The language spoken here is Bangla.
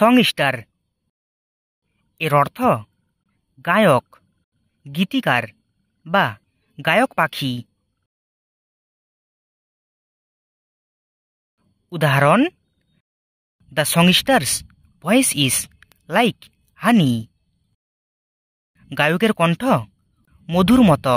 সংস্টার এর অর্থ গায়ক গীতিকার বা গায়ক পাখি উদাহরণ the songsters voice is like honey গায়কের কণ্ঠ মধুর মতো